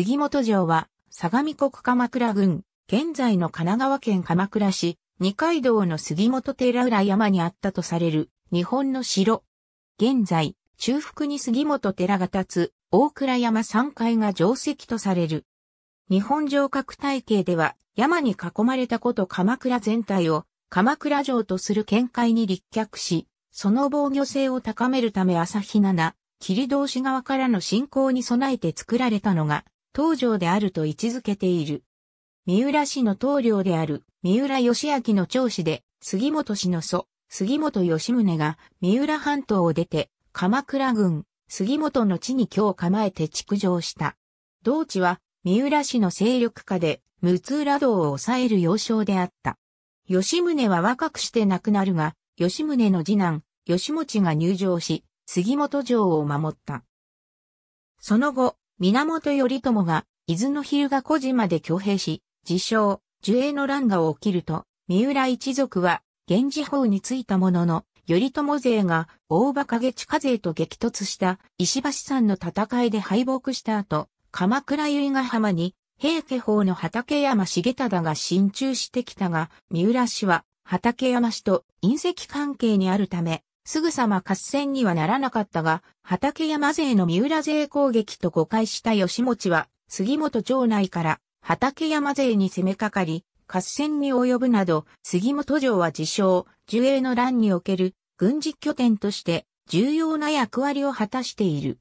杉本城は、相模国鎌倉郡、現在の神奈川県鎌倉市、二階堂の杉本寺浦山にあったとされる、日本の城。現在、中腹に杉本寺が立つ、大倉山3階が定石とされる。日本城郭体系では、山に囲まれたこと鎌倉全体を、鎌倉城とする見解に立脚し、その防御性を高めるため朝日七、霧通し側からの信仰に備えて作られたのが、東条であると位置づけている。三浦氏の棟梁である三浦義明の長子で、杉本氏の祖、杉本義宗が三浦半島を出て、鎌倉郡、杉本の地に今日構えて築城した。同地は三浦氏の勢力下で、六浦道を抑える要衝であった。吉宗は若くして亡くなるが、吉宗の次男、吉持が入城し、杉本城を守った。その後、源頼朝が、伊豆の日向小島で挙兵し、自称、樹影の乱が起きると、三浦一族は、源氏法についたものの、頼朝勢が大馬影地下勢と激突した石橋山の戦いで敗北した後、鎌倉由比ヶ浜に平家法の畠山重忠が進駐してきたが、三浦氏は畠山氏と隕石関係にあるため、すぐさま合戦にはならなかったが、畠山勢の三浦勢攻撃と誤解した吉持は、杉本城内から畠山勢に攻めかかり、合戦に及ぶなど、杉本城は自称、樹営の乱における軍事拠点として重要な役割を果たしている。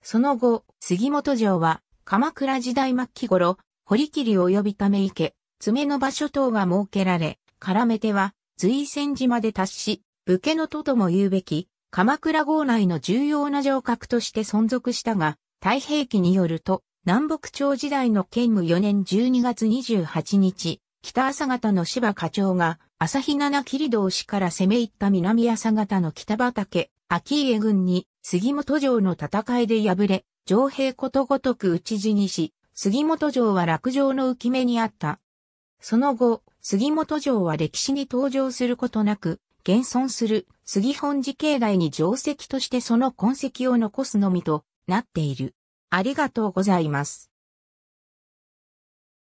その後、杉本城は鎌倉時代末期頃、堀切及びため池、爪の場所等が設けられ、絡めては随戦島で達し、武家の都とも言うべき、鎌倉郷内の重要な城郭として存続したが、太平記によると、南北朝時代の建武4年12月28日、北朝方の芝課長が、朝日七切道士から攻め入った南朝方の北畑、秋家軍に、杉本城の戦いで敗れ、城兵ことごとく討ち死にし、杉本城は落城の浮き目にあった。その後、杉本城は歴史に登場することなく、現存する杉本寺境内に定石としてその痕跡を残すのみとなっている。ありがとうございます。